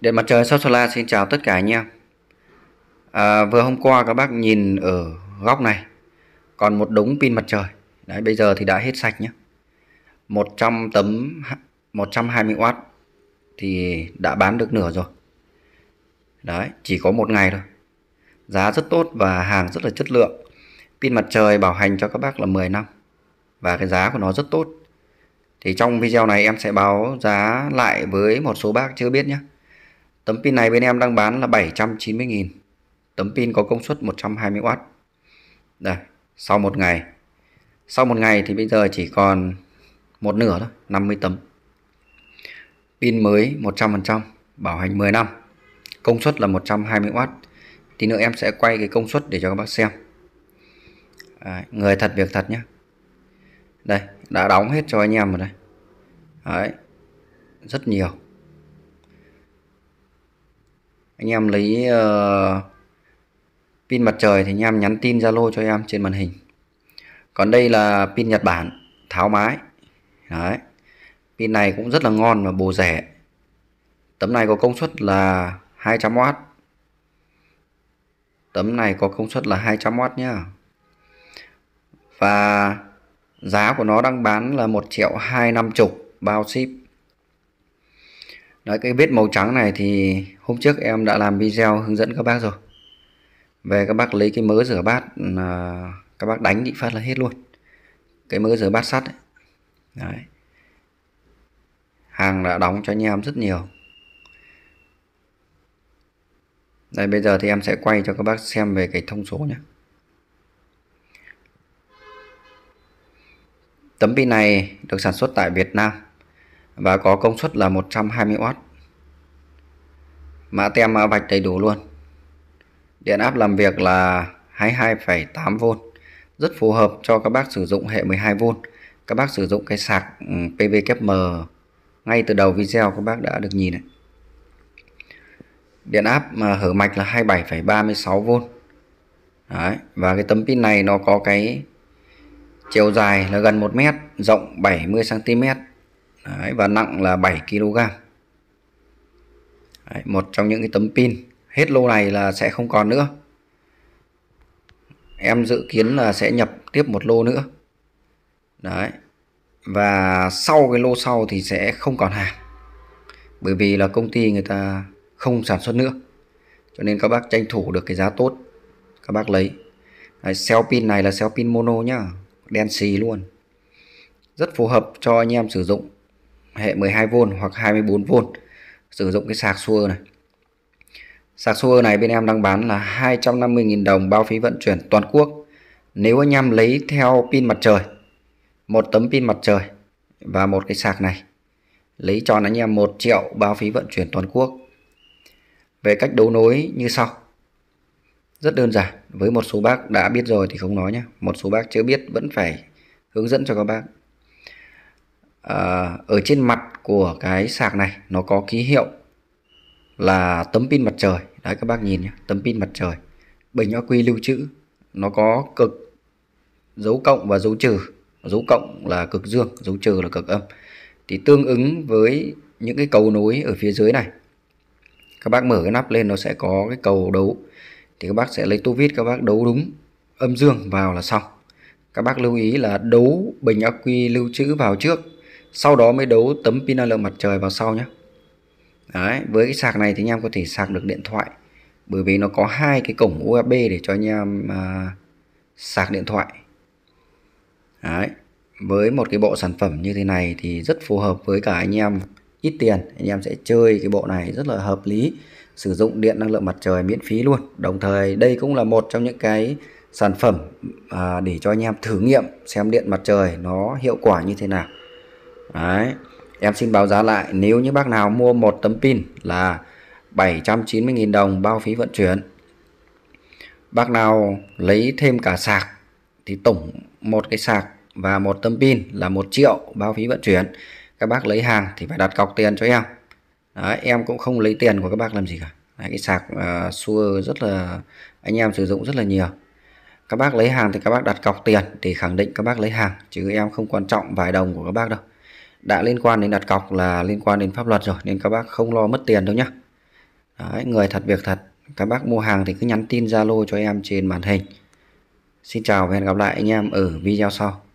Điện mặt trời South Solar xin chào tất cả anh em à, Vừa hôm qua các bác nhìn ở góc này Còn một đống pin mặt trời Đấy bây giờ thì đã hết sạch nhé 100 tấm 120W Thì đã bán được nửa rồi Đấy chỉ có một ngày thôi Giá rất tốt và hàng rất là chất lượng Pin mặt trời bảo hành cho các bác là 10 năm Và cái giá của nó rất tốt Thì trong video này em sẽ báo giá lại với một số bác chưa biết nhé Tấm pin này bên em đang bán là 790.000 Tấm pin có công suất 120W Đây, sau một ngày Sau một ngày thì bây giờ chỉ còn một nửa thôi, 50 tấm Pin mới 100%, bảo hành 10 năm Công suất là 120W Tí nữa em sẽ quay cái công suất để cho các bác xem à, Người thật việc thật nhé Đây, đã đóng hết cho anh em rồi đây Đấy, rất nhiều anh em lấy uh, pin mặt trời thì anh em nhắn tin Zalo cho em trên màn hình còn đây là pin Nhật Bản tháo mái đấy pin này cũng rất là ngon và bồ rẻ tấm này có công suất là 200W tấm này có công suất là 200W nhá và giá của nó đang bán là 1 triệu 250 bao ship Đấy cái vết màu trắng này thì hôm trước em đã làm video hướng dẫn các bác rồi Về các bác lấy cái mớ rửa bát à, Các bác đánh định phát là hết luôn Cái mớ rửa bát sắt ấy. Đấy Hàng đã đóng cho anh em rất nhiều Đây bây giờ thì em sẽ quay cho các bác xem về cái thông số nhé Tấm pin này được sản xuất tại Việt Nam và có công suất là 120W. Mã tem mã vạch đầy đủ luôn. Điện áp làm việc là 22,8V, rất phù hợp cho các bác sử dụng hệ 12V. Các bác sử dụng cái sạc ừ, PVKM ngay từ đầu video các bác đã được nhìn này. Điện áp mà hở mạch là 27,36V. Đấy, và cái tấm pin này nó có cái chiều dài là gần 1 mét, rộng 70 cm Đấy, và nặng là 7 kg Đấy, một trong những cái tấm pin hết lô này là sẽ không còn nữa em dự kiến là sẽ nhập tiếp một lô nữa đấy và sau cái lô sau thì sẽ không còn hàng bởi vì là công ty người ta không sản xuất nữa cho nên các bác tranh thủ được cái giá tốt các bác lấy đấy, pin này là cell pin mono nhá đen xì luôn rất phù hợp cho anh em sử dụng hệ 12V hoặc 24V sử dụng cái sạc xua này sạc xua này bên em đang bán là 250.000 đồng bao phí vận chuyển toàn quốc nếu anh em lấy theo pin mặt trời một tấm pin mặt trời và một cái sạc này lấy cho anh em 1 triệu bao phí vận chuyển toàn quốc về cách đấu nối như sau rất đơn giản với một số bác đã biết rồi thì không nói nhé một số bác chưa biết vẫn phải hướng dẫn cho các bác Ờ, ở trên mặt của cái sạc này nó có ký hiệu là tấm pin mặt trời đấy các bác nhìn nhé tấm pin mặt trời bình ắc quy lưu trữ nó có cực dấu cộng và dấu trừ dấu cộng là cực dương dấu trừ là cực âm thì tương ứng với những cái cầu nối ở phía dưới này các bác mở cái nắp lên nó sẽ có cái cầu đấu thì các bác sẽ lấy tô vít các bác đấu đúng âm dương vào là xong các bác lưu ý là đấu bình ắc quy lưu trữ vào trước sau đó mới đấu tấm pin năng lượng mặt trời vào sau nhé Đấy, với cái sạc này thì anh em có thể sạc được điện thoại bởi vì nó có hai cái cổng USB để cho anh em à, sạc điện thoại Đấy, với một cái bộ sản phẩm như thế này thì rất phù hợp với cả anh em ít tiền anh em sẽ chơi cái bộ này rất là hợp lý sử dụng điện năng lượng mặt trời miễn phí luôn đồng thời đây cũng là một trong những cái sản phẩm à, để cho anh em thử nghiệm xem điện mặt trời nó hiệu quả như thế nào Đấy. Em xin báo giá lại nếu như bác nào mua một tấm pin là 790.000 đồng bao phí vận chuyển. Bác nào lấy thêm cả sạc thì tổng một cái sạc và một tấm pin là một triệu bao phí vận chuyển. Các bác lấy hàng thì phải đặt cọc tiền cho em. Đấy, em cũng không lấy tiền của các bác làm gì cả. Đấy, cái sạc uh, xua rất là anh em sử dụng rất là nhiều. Các bác lấy hàng thì các bác đặt cọc tiền để khẳng định các bác lấy hàng chứ em không quan trọng vài đồng của các bác đâu đã liên quan đến đặt cọc là liên quan đến pháp luật rồi nên các bác không lo mất tiền đâu nhé Đấy, người thật việc thật các bác mua hàng thì cứ nhắn tin Zalo cho em trên màn hình Xin chào và hẹn gặp lại anh em ở video sau